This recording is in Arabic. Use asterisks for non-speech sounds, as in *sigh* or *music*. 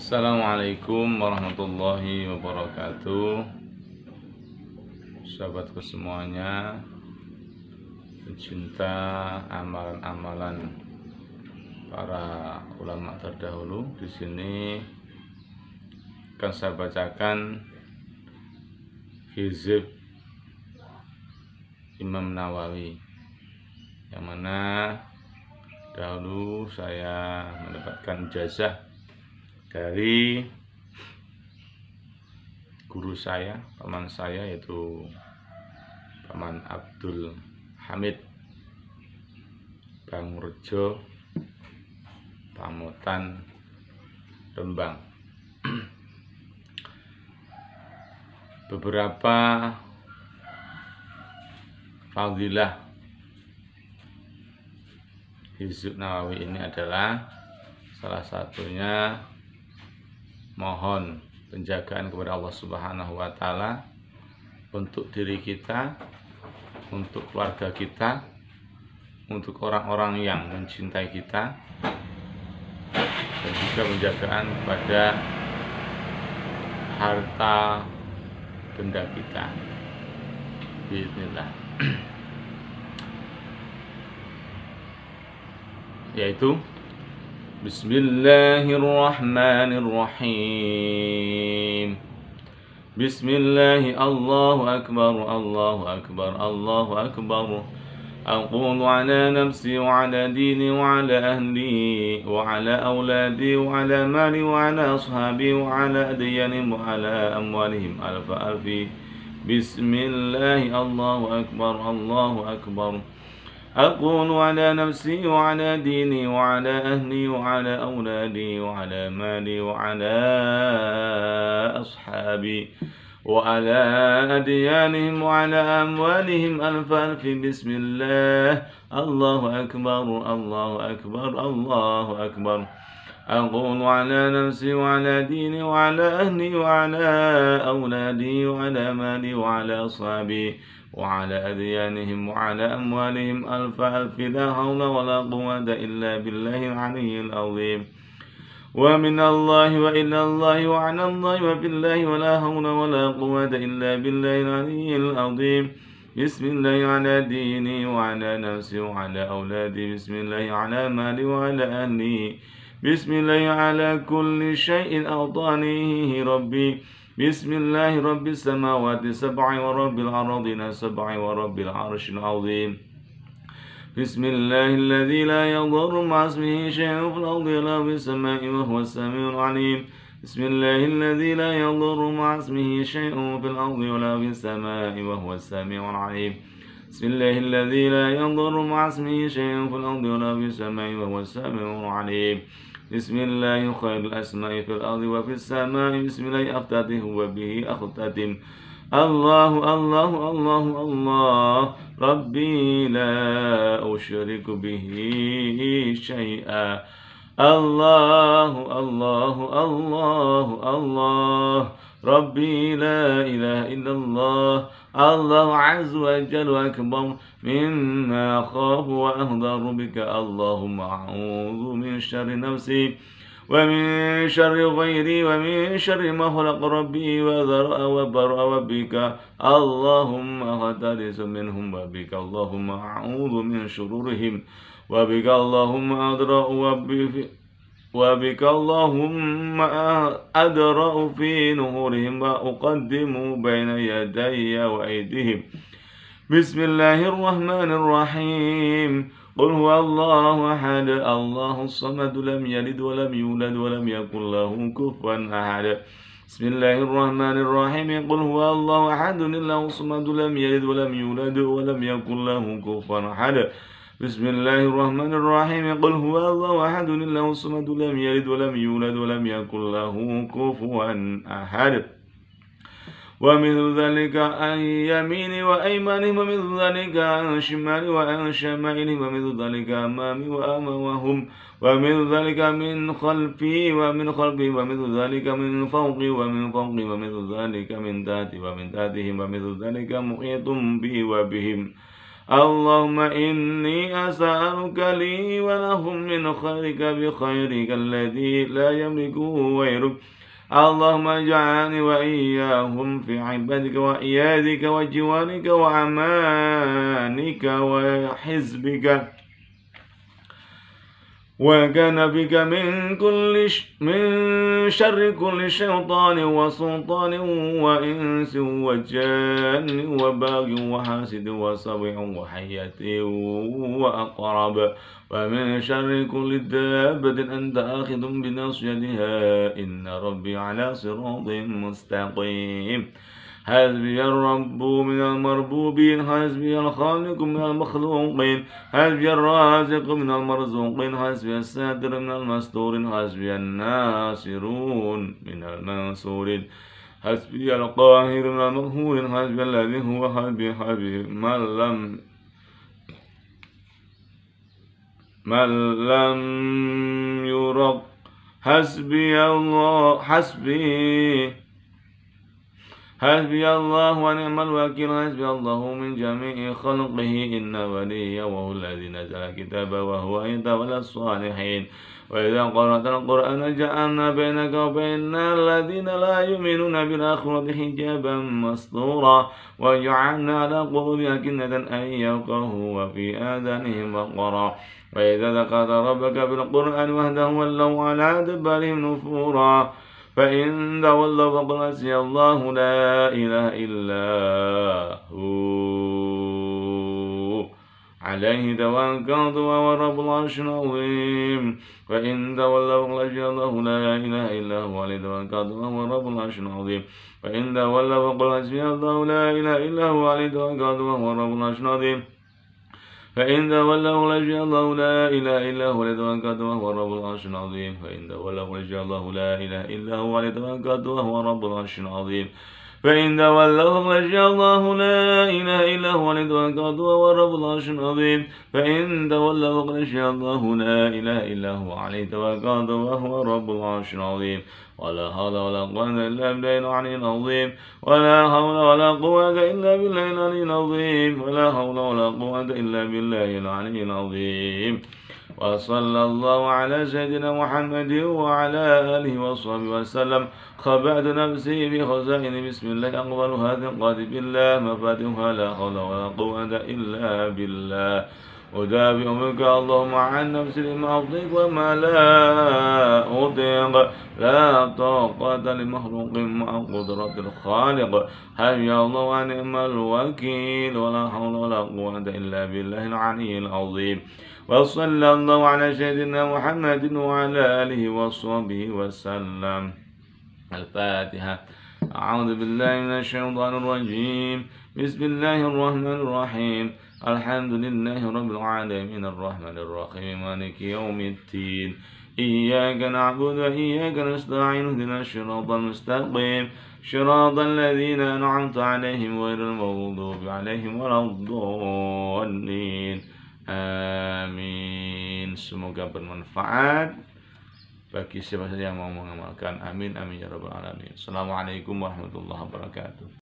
Assalamualaikum warahmatullahi wabarakatuh Sahabatku semuanya Pencinta amalan-amalan Para ulama terdahulu Di sini Akan saya bacakan Hizib Imam Nawawi Yang mana Dahulu saya mendapatkan jazah dari guru saya, paman saya yaitu paman Abdul Hamid Bangurjo Pamutan Rembang. *clears throat* Beberapa fadilah hizuk Nawawi ini adalah salah satunya mohon penjagaan kepada Allah Subhanahu wa taala untuk diri kita, untuk keluarga kita, untuk orang-orang yang mencintai kita dan juga penjagaan kepada harta benda kita. Bismillah. *clears throat* Yaitu بسم الله الرحمن الرحيم بسم الله الله أكبر الله أكبر الله أكبر أقول على نفسي وعلى ديني وعلى أهلي وعلى أولادي وعلى مالي وعلى أصحابي وعلى أديانهم وعلى أموالهم ألف ألفي بسم الله الله أكبر الله أكبر أقول على نفسي وعلى ديني وعلى أهلي وعلى أولادي وعلى مالي وعلى أصحابي وعلى أديانهم وعلى أموالهم ألف ألف بسم الله الله أكبر الله أكبر الله أكبر, الله أكبر أقول على نفسي وعلى ديني وعلى أهلي وعلى أولادي وعلى مالي وعلى أصحابي وعلى أديانهم وعلى أموالهم ألف ألف لا حول ولا قوة إلا بالله العلي العظيم ومن الله وإلى الله وعلى الله وبالله ولا حول ولا قوة إلا بالله العلي العظيم بسم الله على ديني وعلى نفسي وعلى أولادي بسم الله على مالي وعلى أهلي بسم الله على كل شيء أوطانيه ربي بسم الله رب السماوات السبع ورب الأراضين السبع ورب العرش العظيم بسم الله الذي لا يضر مع اسمه شيء في الأرض ولا في السماء وهو السميع العليم بسم الله الذي لا يضر مع اسمه شيء في الأرض ولا في السماء وهو السميع العليم بسم الله الذي لا يضر مع اسمه شيء في الأرض ولا في السماء وهو السميع العليم بسم الله خير الأسماء في الأرض وفي السماء بسم الله أفتته وبه أختتم الله الله الله الله ربي لا أشرك به شيئا الله الله الله الله, الله ربي لا إله إلا الله الله عز وجل أكبر مما أخاف وأهضر بك اللهم أعوذ من شر نفسي ومن شر غيري ومن شر ما خلق ربي وذرأ وبرأ وبك اللهم أغترس منهم وبك اللهم أعوذ من شرورهم وبك اللهم أدرأ وبك وبك اللهم أدرأ في نورهم وأقدم بين يدي وأيديهم بسم الله الرحمن الرحيم قل هو الله أحد الله الصمد لم يلد ولم يولد ولم يكن له كفوا أحد بسم الله الرحمن الرحيم قل هو الله أحد الله الصمد لم يلد ولم يولد ولم يكن له كفوا أحد بسم الله الرحمن الرحيم قل هو الله أحد الله الصمد لم يلد ولم يولد ولم يكن له كفوا أحد ومثل ذلك عن يميني وأيماني ومثل ذلك عن شمالي وعن شمائلهم ومثل ذلك أمامي وأمامهم ومثل ذلك من خلفي ومن خلفي ومثل ذلك من فوقي ومن فوقي ومثل ذلك من ذاتي ومن ذاتهم ومثل ذلك محيط بي وبهم اللهم إني أسألك لي ولهم من خيرك بخيرك الذي لا يملكه غيرك اللهم اجعلني وإياهم في عبادك وإيادك وجوارك وأمانك وحزبك وكان بك من كل ش... من شر كل شيطان وسلطان وإنس وجان وباغ وحاسد وصبع وحية وأقرب ومن شر كل دابة أنت آخذ بناصيتها إن ربي على صراط مستقيم حسبي الرب من المربوبين حسبي الخالق من المخلوقين حسبي الرازق من المرزوقين حسبي الساتر من المستور حسبي الناصرون من المنصورين حسبي القاهر من المقهور حسبي الذي هو حبي حبيب من لم من لم يرق حسبي الله حسبي حسبي الله ونعم الوكيل حسبي الله من جميع خلقه إن ولي وهو الذي نزل الكتاب وهو يتولى الصالحين وإذا قرأت القرآن جعلنا بينك وبين الذين لا يؤمنون بالآخرة حجابا مستورا وجعلنا على قلوب أكنة أن يفقهوا وفي آذانهم وقرا وإذا ذكرت ربك بالقرآن وحده ولوا على أدبارهم نفورا فإن تولوا فقل حسبي الله لا إله إلا هو عليه توكلت وهو رب العرش العظيم فإن تولوا فقل حسبي الله لا إله إلا هو عليه توكلت وهو رب العرش العظيم فإن تولوا فقل حسبي الله لا إله إلا هو عليه توكلت وهو رب العرش العظيم فإن تولوا رجع الله لا إله إلا هو لتوكلت وهو رب العرش العظيم فإن تولوا رجع الله لا إله إلا هو لتوكلت وهو رب العرش العظيم فإن تولوا فقل الله لا إله إلا هو لتوكلت وهو ورب العرش العظيم فإن تولوا فقل الله لا إله إلا هو عليه توكلت وهو رب العرش العظيم ولا حول ولا قوة إلا بالله العلي العظيم ولا حول ولا قوة إلا بالله العلي العظيم ولا حول ولا قوة إلا بالله العلي العظيم وصلى الله على سيدنا محمد وعلى آله وصحبه وسلم خبأت نفسي بخزائن بسم الله أقبل هذا قادم بالله مفاتيحها لا حول ولا قوة إلا بالله أجابئك اللهم عن نفسي لما أطيق وما لا أطيق لا طاقة لمخلوق مع قدرة الخالق حي الله ونعم الوكيل ولا حول ولا قوة إلا بالله العلي العظيم وصلى الله على سيدنا محمد وعلى آله وصحبه وسلم الفاتحة أعوذ بالله من الشيطان الرجيم بسم الله الرحمن الرحيم الحمد لله رب العالمين الرحمن الرحيم مالك يوم الدين إياك نعبد وإياك نستعين اهدنا الصراط المستقيم صراط الذين أنعمت عليهم غير المغضوب عليهم ولا الضالين Amin. Semoga bermanfaat bagi siapa saja yang mau mengamalkan. Amin. Amin ya rabbal alamin. Assalamualaikum warahmatullahi wabarakatuh.